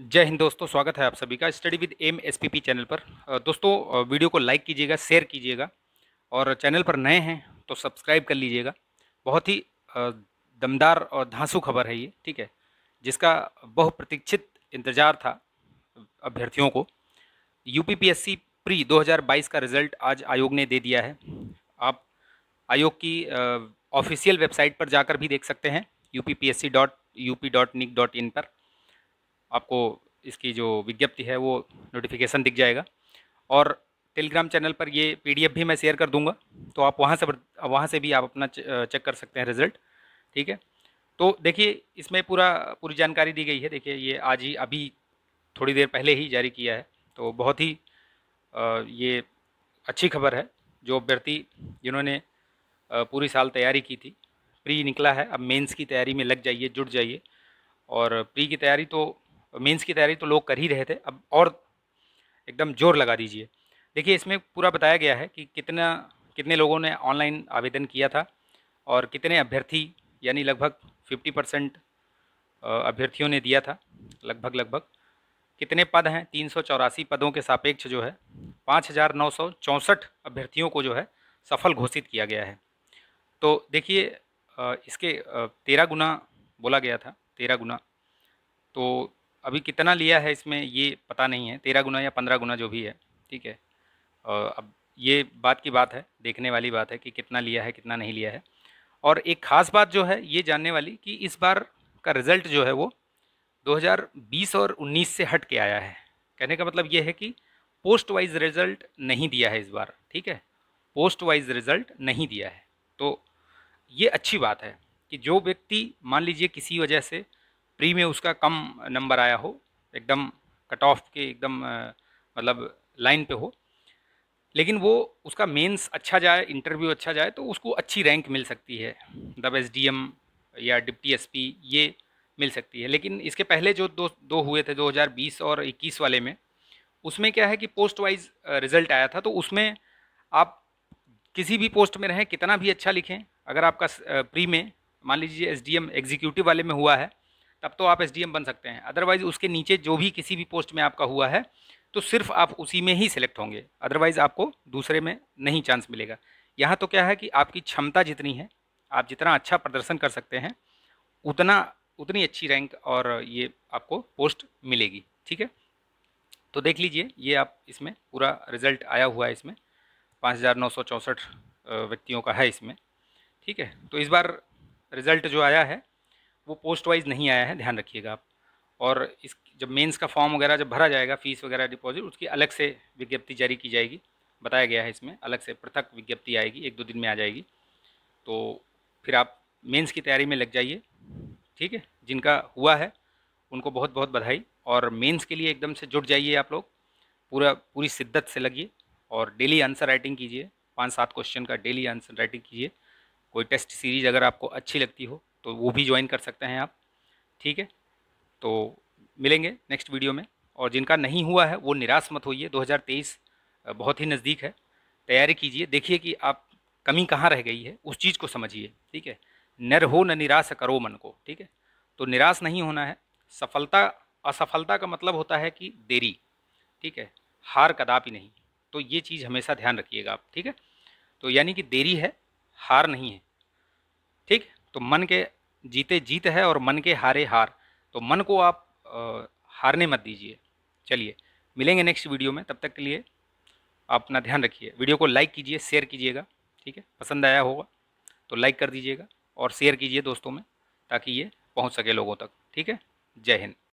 जय हिंद दोस्तों स्वागत है आप सभी का study with M S channel पर दोस्तों वीडियो को लाइक कीजिएगा शेयर कीजिएगा और चैनल पर नए हैं तो सब्सक्राइब कर लीजिएगा बहुत ही दमदार और धांसू खबर है ये ठीक है जिसका बहुप्रतीक्षित इंतज़ार था अभ्यर्थियों को यूपीपीएससी प्री 2022 का रिजल्ट आज आयोग ने दे दिया है आप आयोग की ऑफिशियल वेबसाइट पर जाकर भी देख सकते हैं U P P S C dot U P dot dot in पर आपको इसकी जो विज्ञप्ति है वो नोटिफिकेशन दिख जाएगा और टेलीग्राम चैनल पर ये पीडीएफ भी मैं शेयर कर दूंगा तो आप वहाँ से वहाँ से भी आप अपना चेक कर सकते हैं रिज़ल्ट ठीक है तो देखिए इसमें पूरा पूरी जानकारी दी गई है देखिए ये आज ही अभी थोड़ी देर पहले ही जारी किया है तो बहुत ही ये अच्छी खबर है जो अभ्यर्थी जिन्होंने पूरी साल तैयारी की थी प्री निकला है अब मेंस की तैयारी में लग जाइए जुट जाइए और प्री की तैयारी तो मेंस की तैयारी तो लोग कर ही रहे थे अब और एकदम जोर लगा दीजिए देखिए इसमें पूरा बताया गया है कि कितना कितने लोगों ने ऑनलाइन आवेदन किया था और कितने अभ्यर्थी यानी लगभग 50 परसेंट अभ्यर्थियों ने दिया था लगभग लगभग कितने पद हैं तीन पदों के सापेक्ष जो है पाँच अभ्यर्थियों को जो है सफल घोषित किया गया है तो देखिए इसके तेरह गुना बोला गया था तेरह गुना तो अभी कितना लिया है इसमें ये पता नहीं है तेरह गुना या पंद्रह गुना जो भी है ठीक है और अब ये बात की बात है देखने वाली बात है कि कितना लिया है कितना नहीं लिया है और एक ख़ास बात जो है ये जानने वाली कि इस बार का रिज़ल्ट जो है वो 2020 और 19 से हट के आया है कहने का मतलब ये है कि पोस्ट वाइज रिज़ल्ट नहीं दिया है इस बार ठीक है पोस्ट वाइज रिज़ल्ट नहीं दिया है तो ये अच्छी बात है कि जो व्यक्ति मान लीजिए किसी वजह से प्री में उसका कम नंबर आया हो एकदम कट ऑफ के एकदम मतलब लाइन पे हो लेकिन वो उसका मेंस अच्छा जाए इंटरव्यू अच्छा जाए तो उसको अच्छी रैंक मिल सकती है दब मतलब एस या डिप्टी एस ये मिल सकती है लेकिन इसके पहले जो दो दो हुए थे 2020 और 21 वाले में उसमें क्या है कि पोस्ट वाइज रिज़ल्ट आया था तो उसमें आप किसी भी पोस्ट में रहें कितना भी अच्छा लिखें अगर आपका प्री में मान लीजिए एस डी एम एग्जीक्यूटिव वाले में हुआ है तब तो आप एस बन सकते हैं अदरवाइज़ उसके नीचे जो भी किसी भी पोस्ट में आपका हुआ है तो सिर्फ आप उसी में ही सिलेक्ट होंगे अदरवाइज़ आपको दूसरे में नहीं चांस मिलेगा यहाँ तो क्या है कि आपकी क्षमता जितनी है आप जितना अच्छा प्रदर्शन कर सकते हैं उतना उतनी अच्छी रैंक और ये आपको पोस्ट मिलेगी ठीक है तो देख लीजिए ये आप इसमें पूरा रिजल्ट आया हुआ है इसमें पाँच व्यक्तियों का है इसमें ठीक है तो इस बार रिज़ल्ट जो आया है वो पोस्ट वाइज नहीं आया है ध्यान रखिएगा आप और इस जब मेंस का फॉर्म वगैरह जब भरा जाएगा फीस वगैरह डिपॉजिट उसकी अलग से विज्ञप्ति जारी की जाएगी बताया गया है इसमें अलग से पृथक विज्ञप्ति आएगी एक दो दिन में आ जाएगी तो फिर आप मेंस की तैयारी में लग जाइए ठीक है जिनका हुआ है उनको बहुत बहुत बधाई और मेन्स के लिए एकदम से जुट जाइए आप लोग पूरा पूरी शिद्दत से लगिए और डेली आंसर राइटिंग कीजिए पाँच सात क्वेश्चन का डेली आंसर राइटिंग कीजिए कोई टेस्ट सीरीज़ अगर आपको अच्छी लगती हो तो वो भी ज्वाइन कर सकते हैं आप ठीक है तो मिलेंगे नेक्स्ट वीडियो में और जिनका नहीं हुआ है वो निराश मत होइए 2023 बहुत ही नज़दीक है तैयारी कीजिए देखिए कि आप कमी कहाँ रह गई है उस चीज़ को समझिए ठीक है नर हो न निराश करो मन को ठीक है तो निराश नहीं होना है सफलता असफलता का मतलब होता है कि देरी ठीक है हार कदापि नहीं तो ये चीज़ हमेशा ध्यान रखिएगा आप ठीक है तो यानी कि देरी है हार नहीं है ठीक है तो मन के जीते जीत है और मन के हारे हार तो मन को आप आ, हारने मत दीजिए चलिए मिलेंगे नेक्स्ट वीडियो में तब तक के लिए आप अपना ध्यान रखिए वीडियो को लाइक कीजिए शेयर कीजिएगा ठीक है पसंद आया होगा तो लाइक कर दीजिएगा और शेयर कीजिए दोस्तों में ताकि ये पहुंच सके लोगों तक ठीक है जय हिंद